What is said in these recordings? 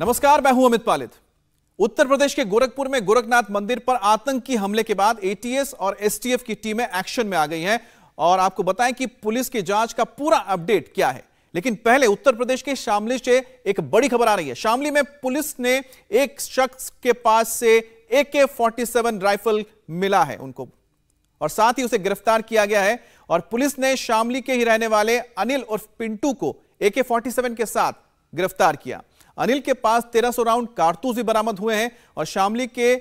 नमस्कार मैं हूं अमित पालित उत्तर प्रदेश के गोरखपुर में गोरखनाथ मंदिर पर आतंकी हमले के बाद एटीएस और एसटीएफ की टीमें एक्शन में आ गई हैं और आपको बताएं कि पुलिस की जांच का पूरा अपडेट क्या है लेकिन पहले उत्तर प्रदेश के शामली से एक बड़ी खबर आ रही है शामली में पुलिस ने एक शख्स के पास से ए के राइफल मिला है उनको और साथ ही उसे गिरफ्तार किया गया है और पुलिस ने शामली के ही रहने वाले अनिल उर्फ पिंटू को ए के के साथ गिरफ्तार किया अनिल के पास 1300 राउंड कारतूस भी बरामद हुए हैं और शामली के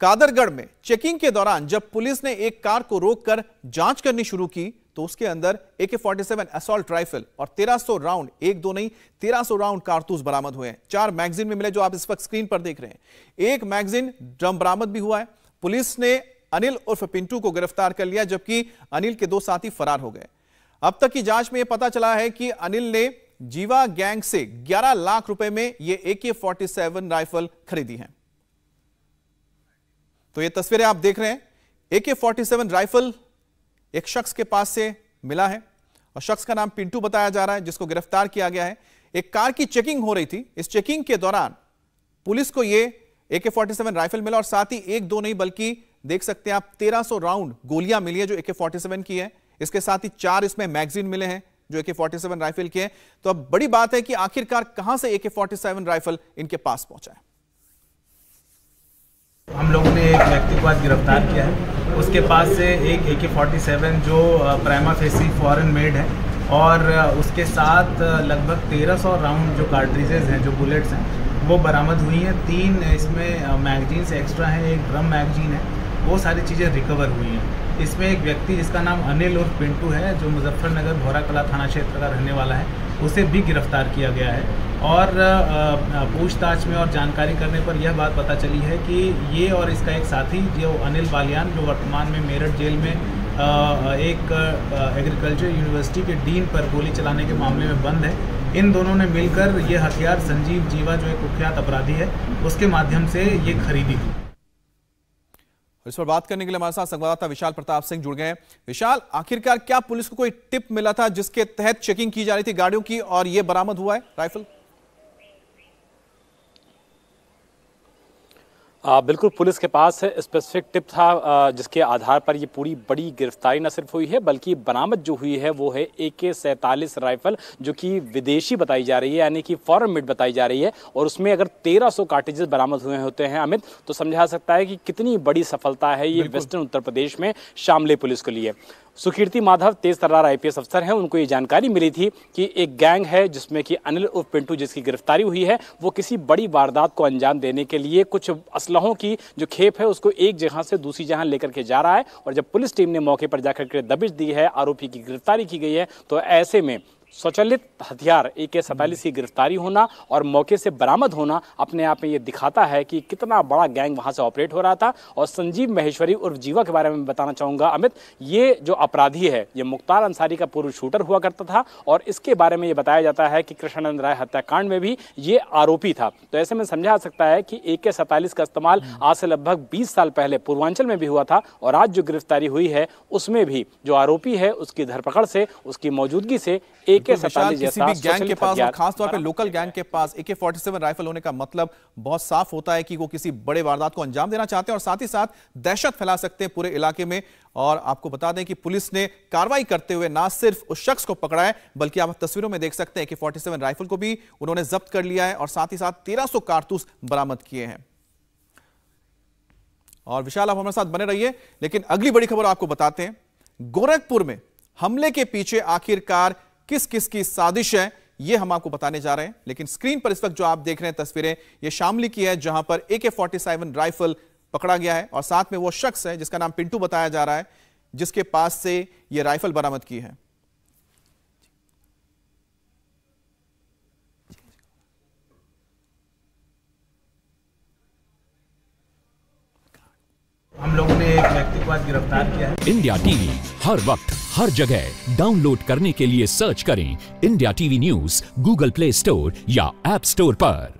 कादरगढ़ में चेकिंग के दौरान जब पुलिस ने एक कार को रोककर जांच करनी शुरू की तो उसके अंदर एके फोर्टी राइफल और 1300 राउंड एक दो नहीं 1300 राउंड कारतूस बरामद हुए हैं चार मैगजीन में मिले जो आप इस वक्त स्क्रीन पर देख रहे हैं एक मैगजीन ड्रम बरामद भी हुआ है पुलिस ने अनिल उर्फ पिंटू को गिरफ्तार कर लिया जबकि अनिल के दो साथी फरार हो गए अब तक की जांच में यह पता चला है कि अनिल ने जीवा गैंग से 11 लाख रुपए में ये ए फोर्टी सेवन राइफल खरीदी है तो ये तस्वीरें आप देख रहे हैं ए फोर्टी सेवन राइफल एक शख्स के पास से मिला है और शख्स का नाम पिंटू बताया जा रहा है जिसको गिरफ्तार किया गया है एक कार की चेकिंग हो रही थी इस चेकिंग के दौरान पुलिस को यह ए के फोर्टी सेवन राइफल मिला और साथ ही एक दो नहीं बल्कि देख सकते हैं आप 1300 राउंड गोलियां मिली है जो ए के फोर्टी सेवन की है इसके साथ ही चार इसमें मैगजीन मिले हैं जो के फोर्टी सेवन राइफल के हैं तो अब बड़ी बात है कि आखिरकार कहां से ए के फोर्टी सेवन राइफल इनके पास पहुंचा है हम लोगों ने एक व्यक्ति को आज गिरफ्तार किया है उसके पास से एक ए के फोर्टी सेवन जो प्राइमा फेसी फॉरन मेड है और उसके साथ लगभग 1300 राउंड जो कार्ट्रिजेज हैं जो बुलेट्स हैं वो बरामद हुई हैं तीन इसमें मैगजीन्स एक्स्ट्रा हैं एक ड्रम मैगजीन है वो सारी चीज़ें रिकवर हुई हैं इसमें एक व्यक्ति जिसका नाम अनिल और पिंटू है जो मुजफ्फरनगर भोरा कला थाना क्षेत्र का रहने वाला है उसे भी गिरफ्तार किया गया है और पूछताछ में और जानकारी करने पर यह बात पता चली है कि ये और इसका एक साथी जो अनिल बालियान जो वर्तमान में मेरठ जेल में एक एग्रीकल्चर यूनिवर्सिटी के डीन पर गोली चलाने के मामले में बंद है इन दोनों ने मिलकर ये हथियार संजीव जीवा जो एक कुख्यात अपराधी है उसके माध्यम से ये खरीदी थी तो इस पर बात करने के लिए हमारे साथ संवाददाता विशाल प्रताप सिंह जुड़ गए हैं विशाल आखिरकार क्या पुलिस को कोई टिप मिला था जिसके तहत चेकिंग की जा रही थी गाड़ियों की और यह बरामद हुआ है राइफल बिल्कुल पुलिस के पास स्पेसिफिक टिप था जिसके आधार पर ये पूरी बड़ी गिरफ्तारी न सिर्फ हुई है बल्कि बरामद जो हुई है वो है ए के सैंतालीस राइफल जो कि विदेशी बताई जा रही है यानी कि फॉरन मिड बताई जा रही है और उसमें अगर 1300 सौ कार्टेजेस बरामद हुए होते हैं अमित तो समझा सकता है कि कितनी बड़ी सफलता है ये वेस्टर्न उत्तर प्रदेश में शामले पुलिस के लिए सुकीर्ति माधव तेज तरार आई अफसर हैं उनको ये जानकारी मिली थी कि एक गैंग है जिसमें कि अनिल उर्फ पिंटू जिसकी गिरफ्तारी हुई है वो किसी बड़ी वारदात को अंजाम देने के लिए कुछ असलहों की जो खेप है उसको एक जगह से दूसरी जगह लेकर के जा रहा है और जब पुलिस टीम ने मौके पर जाकर के दबिश दी है आरोपी की गिरफ्तारी की गई है तो ऐसे में स्वचलित हथियार ए के सैतालीस हम्म। की गिरफ्तारी होना और मौके से बरामद होना अपने आप में ये दिखाता है कि कितना बड़ा गैंग वहाँ से ऑपरेट हो रहा था और संजीव महेश्वरी उर्फ जीवा के बारे में बताना चाहूँगा अमित ये जो अपराधी है ये मुख्तार अंसारी का पूर्व शूटर हुआ करता था और इसके बारे में ये बताया जाता है कि कृष्णानंद राय हत्याकांड में भी ये आरोपी था तो ऐसे में समझा सकता है कि ए के सैतालीस का इस्तेमाल हम्म। आज से लगभग बीस साल पहले पूर्वांचल में भी हुआ था और आज जो गिरफ्तारी हुई है उसमें भी जो आरोपी है उसकी धरपकड़ से उसकी मौजूदगी से ए राइफल मतलब बहुत साफ होता है कि वो किसी बड़े वारदात को अंजाम देना चाहते हैं और साथ ही साथ दहशत फैला सकते हैं पूरे इलाके में और आपको बता दें कि पुलिस ने कार्रवाई करते हुए ना सिर्फ उस शख्स को पकड़ा है बल्कि आप तस्वीरों में देख सकते हैं कि 47 राइफल को भी उन्होंने जब्त कर लिया है और साथ ही साथ 1300 कारतूस बरामद किए हैं और विशाल आप हमारे साथ बने रहिए लेकिन अगली बड़ी खबर आपको बताते हैं गोरखपुर में हमले के पीछे आखिरकार किस किस की साजिश है ये हम आपको बताने जा रहे हैं लेकिन स्क्रीन पर इस वक्त जो आप देख रहे हैं तस्वीरें ये शामली की है जहां पर ए के फोर्टी सेवन राइफल पकड़ा गया है और साथ में वो शख्स है जिसका नाम पिंटू बताया जा रहा है जिसके पास से ये राइफल बरामद की है बाद गिरफ्तार किया है इंडिया टीवी हर वक्त हर जगह डाउनलोड करने के लिए सर्च करें India TV news Google Play Store या एप स्टोर पर